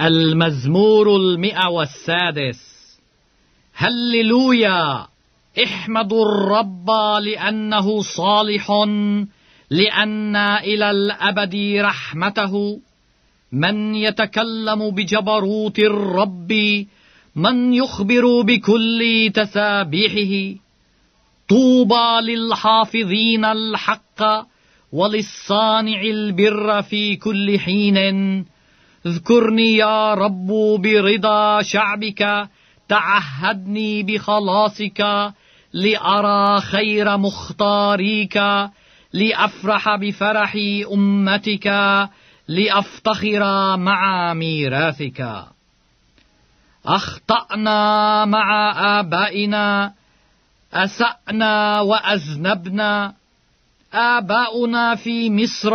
المزمور المئة والسادس هللويا احمدوا الرب لأنه صالح لأن إلى الأبد رحمته من يتكلم بجبروت الرب من يخبر بكل تسابيحه طوبى للحافظين الحق وللصانع البر في كل حين اذكرني يا رب برضا شعبك تعهدني بخلاصك لأرى خير مختاريك لأفرح بفرح أمتك لأفتخر مع ميراثك أخطأنا مع آبائنا أسأنا وأذنبنا آباؤنا في مصر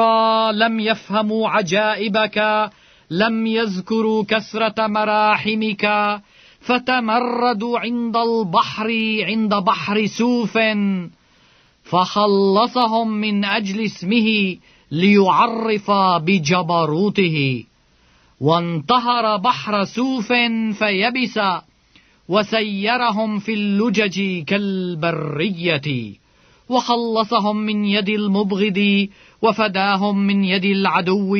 لم يفهموا عجائبك لم يذكروا كثرة مراحمك فتمردوا عند البحر عند بحر سوف فخلصهم من أجل اسمه ليعرف بجبروته وانتهر بحر سوف فيبس وسيرهم في اللجج كالبرية وخلصهم من يد المبغض وفداهم من يد العدو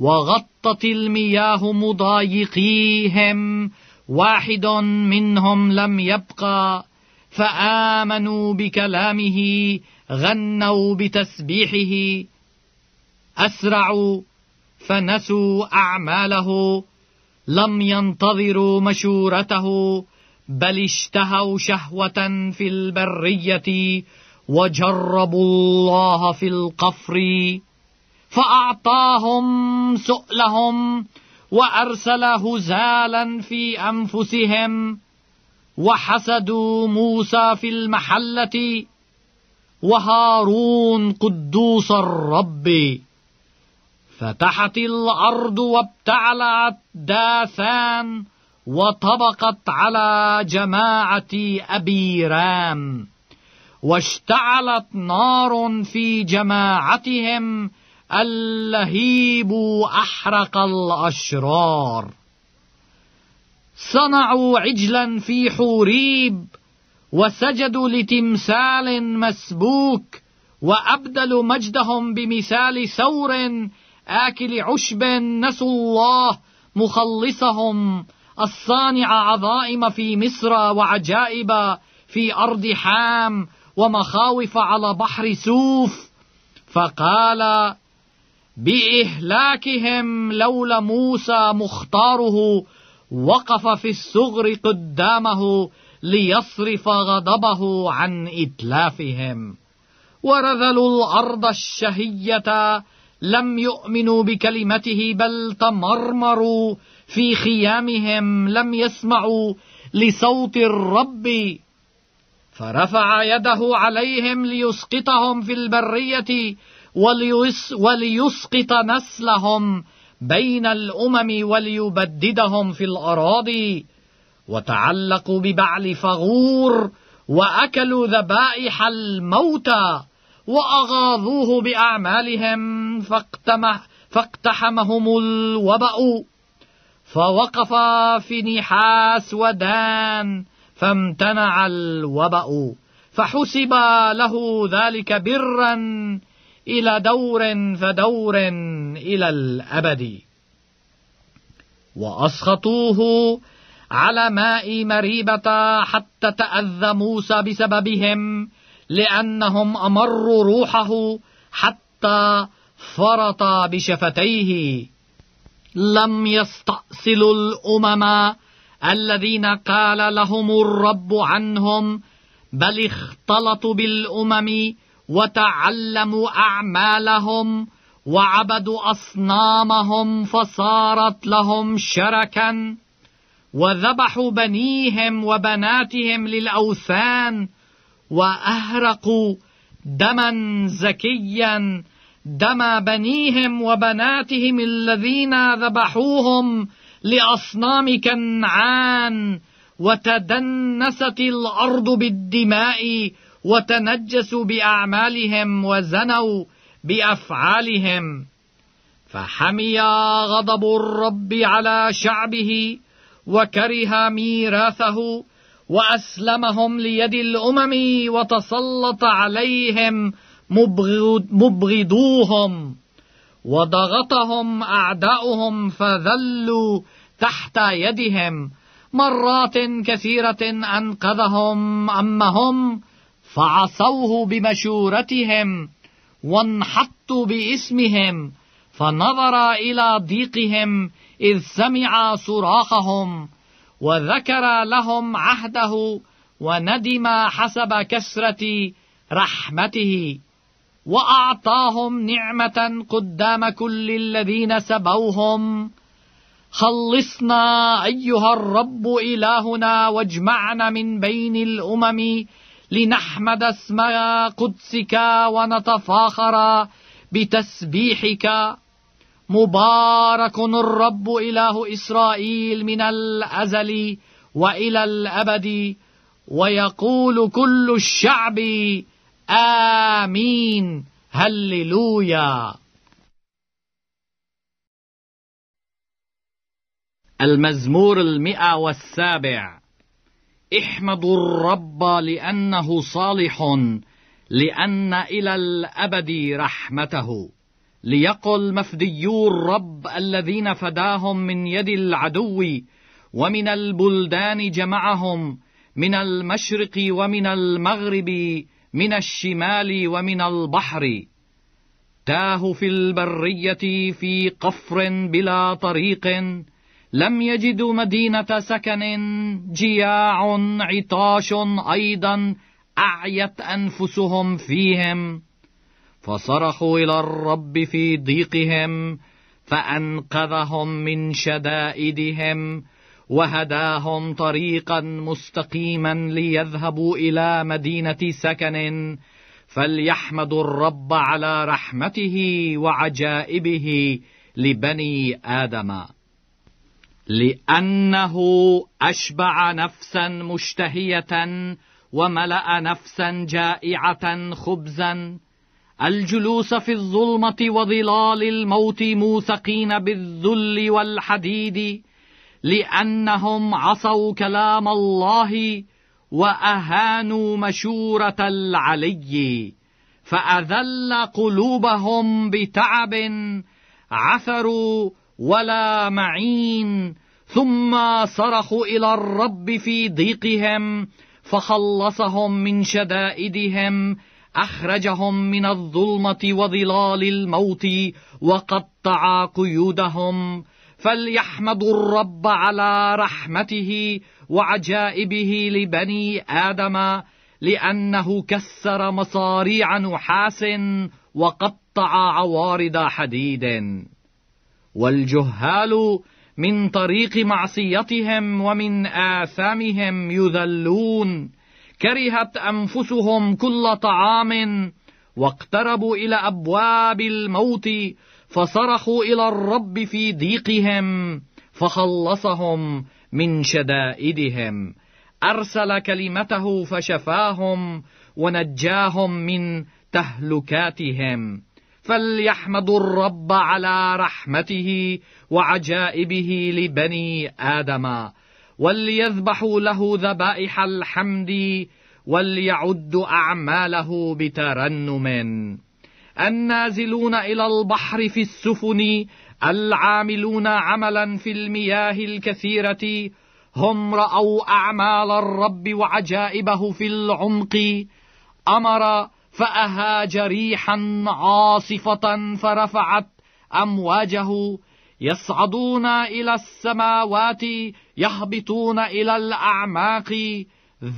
وغطت المياه مضايقيهم واحد منهم لم يبقى فامنوا بكلامه غنوا بتسبيحه اسرعوا فنسوا اعماله لم ينتظروا مشورته بل اشتهوا شهوه في البريه وجربوا الله في القفر فأعطاهم سؤلهم وأرسل هزالا في أنفسهم وحسدوا موسى في المحلة وهارون قدوس الرب فتحت الأرض وابتعلت داثان وطبقت على جماعة أبي رام واشتعلت نار في جماعتهم اللهيب أحرق الأشرار صنعوا عجلا في حوريب وسجدوا لتمثال مسبوك وأبدلوا مجدهم بمثال ثور آكل عشب نسوا الله مخلصهم الصانع عظائم في مصر وعجائب في أرض حام ومخاوف على بحر سوف فقال باهلاكهم لولا موسى مختاره وقف في الصغر قدامه ليصرف غضبه عن اتلافهم ورذلوا الارض الشهيه لم يؤمنوا بكلمته بل تمرمروا في خيامهم لم يسمعوا لصوت الرب فرفع يده عليهم ليسقطهم في البريه وليسقط نسلهم بين الأمم وليبددهم في الأراضي وتعلقوا ببعل فغور وأكلوا ذبائح الموتى وأغاظوه بأعمالهم فاقتحمهم الوبأ فوقف في نحاس ودان فامتنع الوبأ فحسب له ذلك برا إلى دور فدور إلى الأبد وأسخطوه على ماء مريبة حتى تأذى موسى بسببهم لأنهم أمروا روحه حتى فرط بشفتيه لم يستأصلوا الأمم الذين قال لهم الرب عنهم بل اختلطوا بالأمم وتعلموا أعمالهم وعبدوا أصنامهم فصارت لهم شركا وذبحوا بنيهم وبناتهم للأوثان وأهرقوا دما زكيا دم بنيهم وبناتهم الذين ذبحوهم لأصنام كنعان وتدنست الأرض بالدماء وتنجسوا بأعمالهم وزنوا بأفعالهم فحمي غضب الرب على شعبه وكره ميراثه وأسلمهم ليد الأمم وتسلط عليهم مبغضوهم وضغطهم أعداؤهم فذلوا تحت يدهم مرات كثيرة أنقذهم أما هم فعصوه بمشورتهم وانحطوا باسمهم فنظر إلى ضيقهم إذ سمع صراخهم وذكر لهم عهده وندم حسب كسرة رحمته وأعطاهم نعمة قدام كل الذين سبوهم خلصنا أيها الرب إلهنا واجمعنا من بين الأمم لنحمد اسم قدسك ونتفاخر بتسبيحك مبارك الرب إله إسرائيل من الأزل وإلى الأبد ويقول كل الشعب آمين هللويا المزمور المئة والسابع احمدوا الرب لأنه صالح لأن إلى الأبد رحمته ليقل مفديو الرب الذين فداهم من يد العدو ومن البلدان جمعهم من المشرق ومن المغرب من الشمال ومن البحر تاه في البريه في قفر بلا طريق لم يجدوا مدينة سكن جياع عطاش أيضا أعيت أنفسهم فيهم فصرخوا إلى الرب في ضيقهم فأنقذهم من شدائدهم وهداهم طريقا مستقيما ليذهبوا إلى مدينة سكن فليحمدوا الرب على رحمته وعجائبه لبني آدم لانه اشبع نفسا مشتهيه وملا نفسا جائعه خبزا الجلوس في الظلمه وظلال الموت موثقين بالذل والحديد لانهم عصوا كلام الله واهانوا مشوره العلي فاذل قلوبهم بتعب عثروا ولا معين ثم صرخوا إلى الرب في ضيقهم فخلصهم من شدائدهم أخرجهم من الظلمة وظلال الموت وقطع قيودهم فليحمدوا الرب على رحمته وعجائبه لبني آدم لأنه كسر مصاريع نحاس وقطع عوارض حديد والجهال من طريق معصيتهم ومن آثامهم يذلون كرهت أنفسهم كل طعام واقتربوا إلى أبواب الموت فصرخوا إلى الرب في ضيقهم فخلصهم من شدائدهم أرسل كلمته فشفاهم ونجاهم من تهلكاتهم فليحمدوا الرب على رحمته وعجائبه لبني آدم وليذبحوا له ذبائح الحمد وليعدوا أعماله بترنم النازلون إلى البحر في السفن العاملون عملا في المياه الكثيرة هم رأوا أعمال الرب وعجائبه في العمق أمر فأهاج ريحا عاصفة فرفعت أمواجه يصعدون إلى السماوات يهبطون إلى الأعماق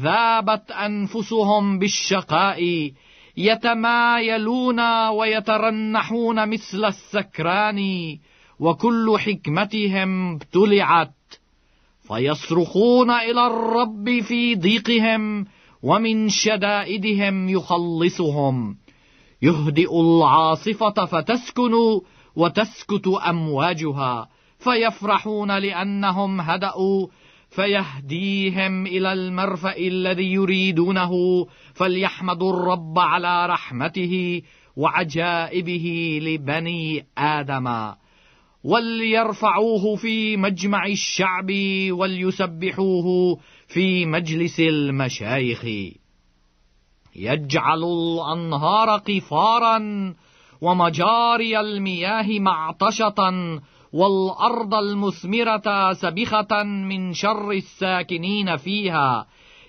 ذابت أنفسهم بالشقاء يتمايلون ويترنحون مثل السكران وكل حكمتهم ابتلعت فيصرخون إلى الرب في ضيقهم ومن شدائدهم يخلصهم يهدئ العاصفة فتسكن وتسكت أمواجها فيفرحون لأنهم هدأوا فيهديهم إلى المرفأ الذي يريدونه فليحمدوا الرب على رحمته وعجائبه لبني آدم وليرفعوه في مجمع الشعب وليسبحوه في مجلس المشايخ يجعل الانهار قفارا ومجاري المياه معطشه والارض المثمره سبخه من شر الساكنين فيها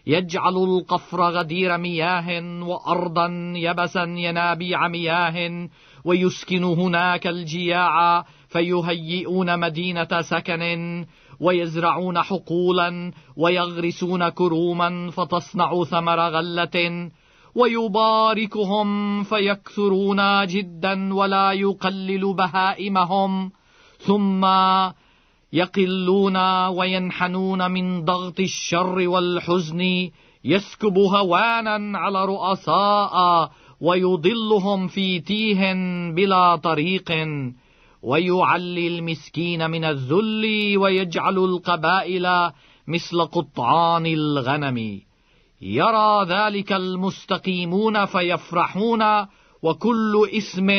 يجعل القفر غدير مياه وارضا يبسا ينابيع مياه ويسكن هناك الجياع فيهيئون مدينه سكن ويزرعون حقولا ويغرسون كروما فتصنع ثمر غله ويباركهم فيكثرون جدا ولا يقلل بهائمهم ثم يقلون وينحنون من ضغط الشر والحزن يسكب هوانا على رؤساء ويضلهم في تيه بلا طريق ويعلي المسكين من الذل ويجعل القبائل مثل قطعان الغنم يرى ذلك المستقيمون فيفرحون وكل اسم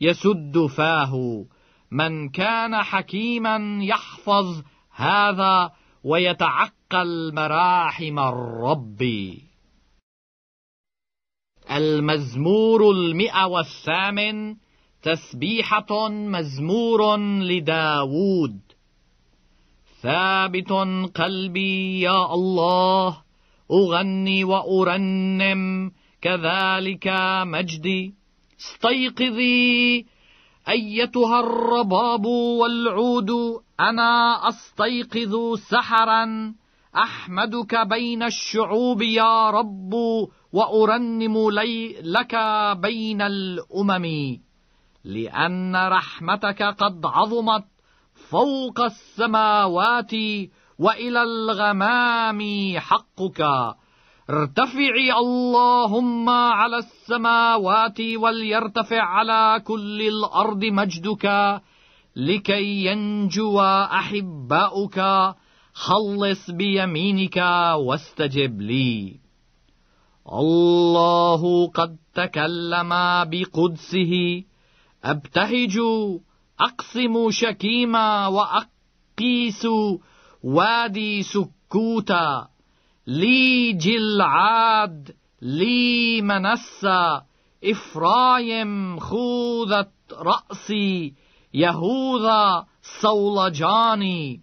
يسد فاه من كان حكيما يحفظ هذا ويتعقل مراحم الرب المزمور المئة والثامن تسبيحة مزمور لداوود ثابت قلبي يا الله أغني وأرنم كذلك مجدي استيقظي أيتها الرباب والعود أنا أستيقظ سحرا أحمدك بين الشعوب يا رب وأرنم لك بين الأمم لأن رحمتك قد عظمت فوق السماوات وإلى الغمام حقك ارتفعي اللهم على السماوات وليرتفع على كل الأرض مجدك لكي ينجو أحباؤك خلص بيمينك واستجب لي الله قد تكلم بقدسه أبتهج أقسم شكيما وأقيس وادي سكوتا لي جلعاد لي منسى إفرايم خوذت رأسي يهوذا صولجاني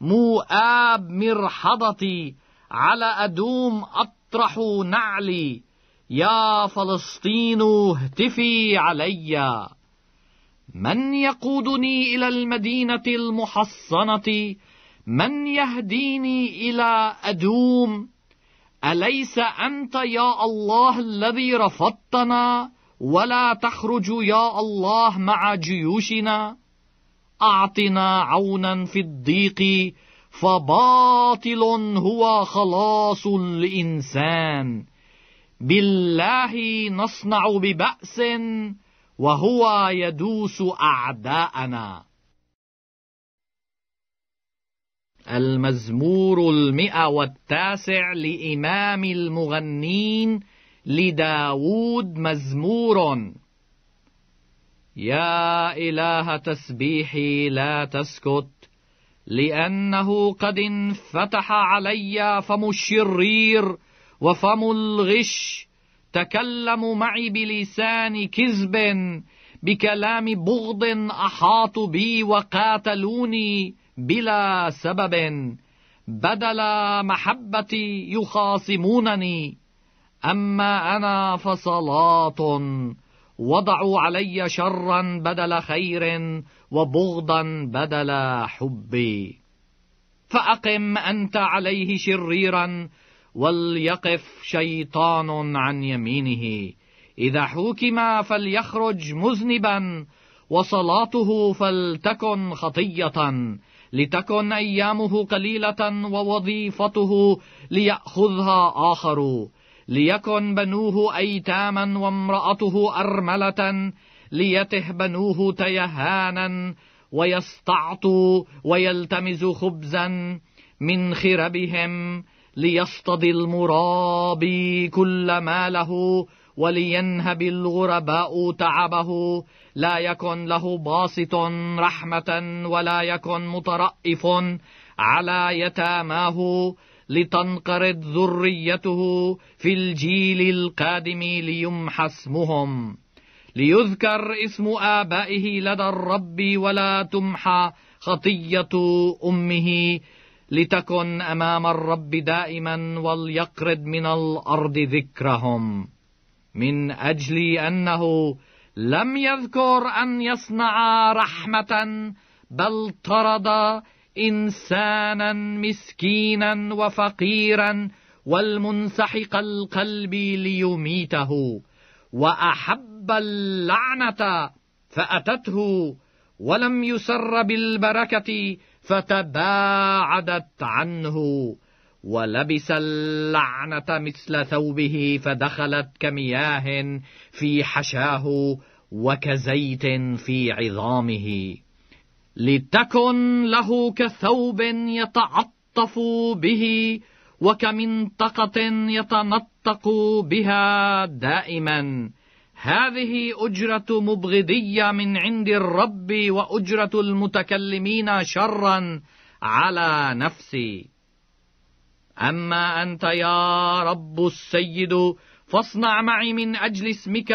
مؤاب مرحضتي على أدوم أطرح نعلي يا فلسطين اهتفي عليّ من يقودني إلى المدينة المحصنة من يهديني إلى أدوم أليس أنت يا الله الذي رفضتنا ولا تخرج يا الله مع جيوشنا أعطنا عونا في الضيق فباطل هو خلاص الإنسان بالله نصنع ببأس وهو يدوس أعداءنا المزمور المئة والتاسع لإمام المغنين لداود مزمور يا إله تسبيحي لا تسكت لأنه قد انفتح علي فم الشرير وفم الغش تكلموا معي بلسان كذب بكلام بغض احاطوا بي وقاتلوني بلا سبب بدل محبتي يخاصمونني اما انا فصلاه وضعوا علي شرا بدل خير وبغضا بدل حبي فاقم انت عليه شريرا وليقف شيطان عن يمينه إذا حكم فليخرج مذنبا وصلاته فلتكن خطية لتكن أيامه قليلة ووظيفته ليأخذها آخر ليكن بنوه أيتاما وامرأته أرملة ليته بنوه تيهانا ويستعطوا ويلتمس خبزا من خربهم ليصطدي المرابي كل ما له ولينهب الغرباء تعبه لا يكن له باسط رحمة ولا يكن مترأف على يتاماه لتنقرض ذريته في الجيل القادم ليمحى اسمهم ليذكر اسم آبائه لدى الرب ولا تمحى خطية أمه لتكن امام الرب دائما وليقرد من الارض ذكرهم من اجل انه لم يذكر ان يصنع رحمه بل طرد انسانا مسكينا وفقيرا والمنسحق القلب ليميته واحب اللعنه فاتته ولم يسر بالبركه فتباعدت عنه ولبس اللعنة مثل ثوبه فدخلت كمياه في حشاه وكزيت في عظامه لتكن له كثوب يتعطف به وكمنطقة يتنطق بها دائما هذه أجرة مبغضية من عند الرب وأجرة المتكلمين شرا على نفسي أما أنت يا رب السيد فاصنع معي من أجل اسمك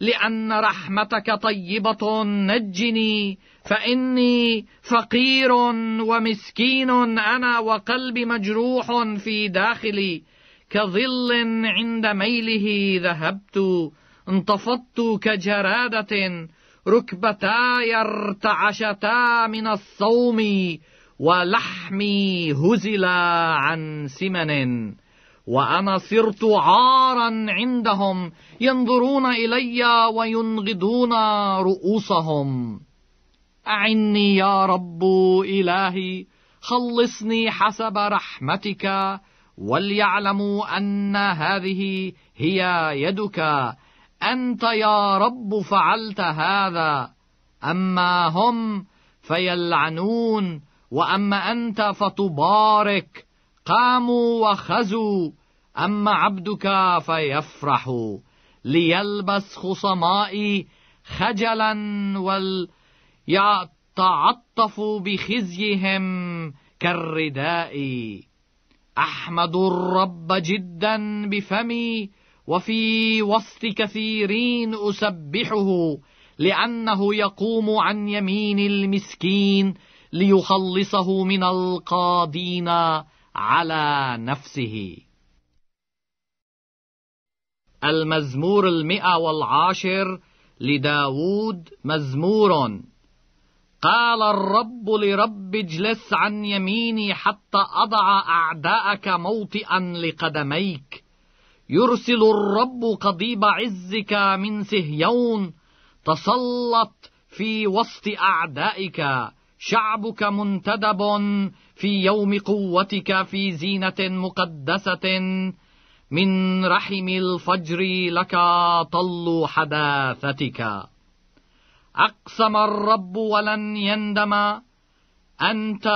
لأن رحمتك طيبة نجني فإني فقير ومسكين أنا وقلبي مجروح في داخلي كظل عند ميله ذهبت انتفضت كجرادة ركبتاي ارتعشتا من الصوم ولحمي هزلا عن سمن وأنا صرت عارا عندهم ينظرون إلي وينغضون رؤوسهم أعني يا رب إلهي خلصني حسب رحمتك وليعلموا أن هذه هي يدك أنت يا رب فعلت هذا أما هم فيلعنون وأما أنت فتبارك قاموا وخزوا أما عبدك فيفرح ليلبس خصمائي خجلا وليتعطف بخزيهم كالرداء أحمد الرب جدا بفمي وفي وسط كثيرين أسبحه لأنه يقوم عن يمين المسكين ليخلصه من القاضين على نفسه المزمور المئة والعاشر لداود مزمور قال الرب لرب اجلس عن يميني حتى أضع أعداءك موطئا لقدميك يرسل الرب قضيب عزك من سهيون تسلط في وسط أعدائك شعبك منتدب في يوم قوتك في زينة مقدسة من رحم الفجر لك طل حداثتك أقسم الرب ولن يندم أنت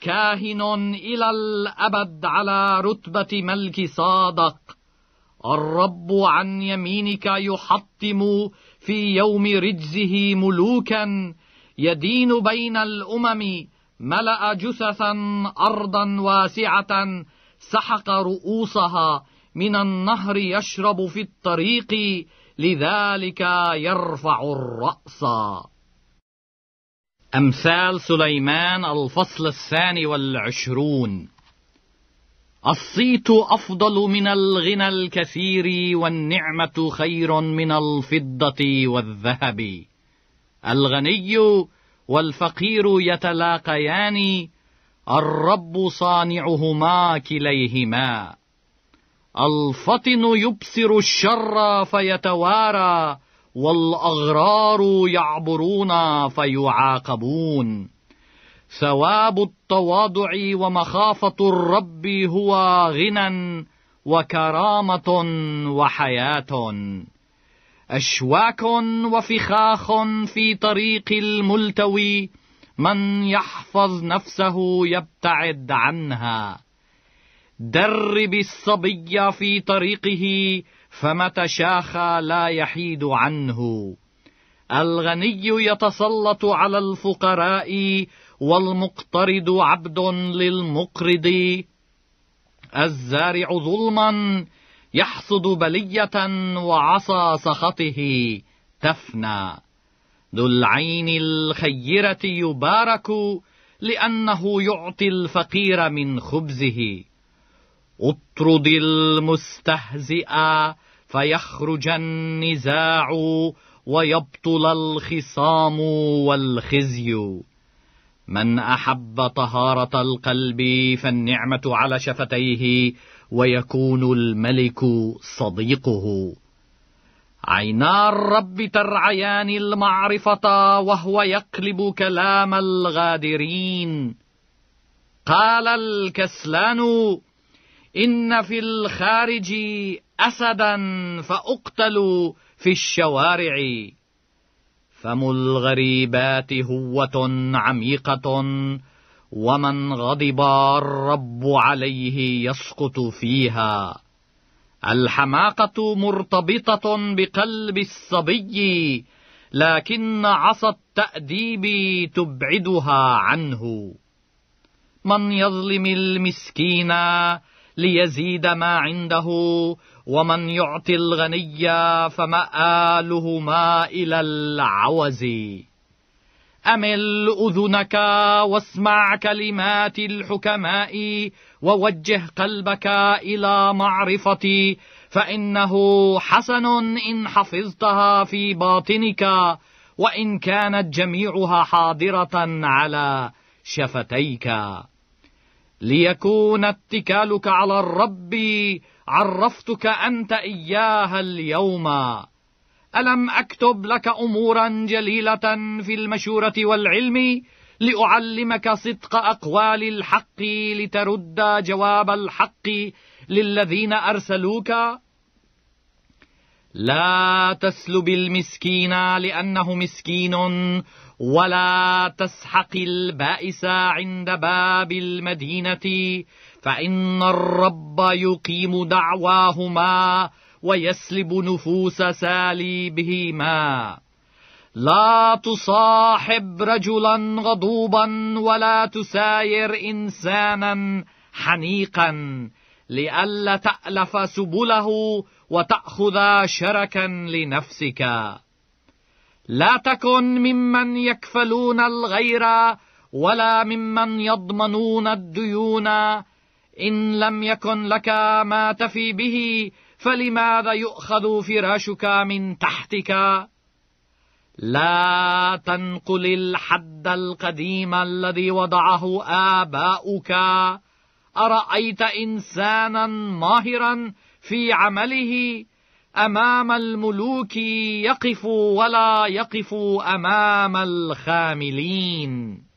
كاهن إلى الأبد على رتبة ملك صادق الرب عن يمينك يحطم في يوم رجزه ملوكا يدين بين الامم ملا جثثا ارضا واسعه سحق رؤوسها من النهر يشرب في الطريق لذلك يرفع الراس امثال سليمان الفصل الثاني والعشرون الصيت أفضل من الغنى الكثير والنعمة خير من الفضة والذهب الغني والفقير يتلاقيان الرب صانعهما كليهما الفطن يبصر الشر فيتوارى والأغرار يعبرون فيعاقبون ثواب التواضع ومخافة الرب هو غنى وكرامة وحياة أشواك وفخاخ في طريق الملتوي من يحفظ نفسه يبتعد عنها درب الصبي في طريقه فمتى شاخ لا يحيد عنه الغني يتسلط على الفقراء والمقترض عبد للمقرض الزارع ظلما يحصد بلية وعصى سخطه تفنى ذو العين الخيرة يبارك لأنه يعطي الفقير من خبزه اطرد المستهزئ فيخرج النزاع ويبطل الخصام والخزي من احب طهاره القلب فالنعمه على شفتيه ويكون الملك صديقه عينا الرب ترعيان المعرفه وهو يقلب كلام الغادرين قال الكسلان ان في الخارج اسدا فاقتل في الشوارع فم الغريبات هوة عميقة ومن غضب الرب عليه يسقط فيها الحماقة مرتبطة بقلب الصبي لكن عصا التأديب تبعدها عنه من يظلم المسكين ليزيد ما عنده ومن يعط الغني فمآلهما إلى العوز أمل أذنك واسمع كلمات الحكماء ووجه قلبك إلى معرفتي فإنه حسن إن حفظتها في باطنك وإن كانت جميعها حاضرة على شفتيك ليكون اتكالك على الرب عرفتك أنت إياها اليوم ألم أكتب لك أمورا جليلة في المشورة والعلم لأعلمك صدق أقوال الحق لترد جواب الحق للذين أرسلوك لا تسلب المسكين لأنه مسكين ولا تسحق البائس عند باب المدينة فإن الرب يقيم دعواهما ويسلب نفوس ساليبهما لا تصاحب رجلا غضوبا ولا تساير إنسانا حنيقا لئلا تألف سبله وتأخذ شركا لنفسك لا تكن ممن يكفلون الغير ولا ممن يضمنون الديون إن لم يكن لك ما تفي به فلماذا يؤخذ فراشك من تحتك لا تنقل الحد القديم الذي وضعه آباؤك أرأيت إنسانا ماهرا في عمله أمام الملوك يقف ولا يقف أمام الخاملين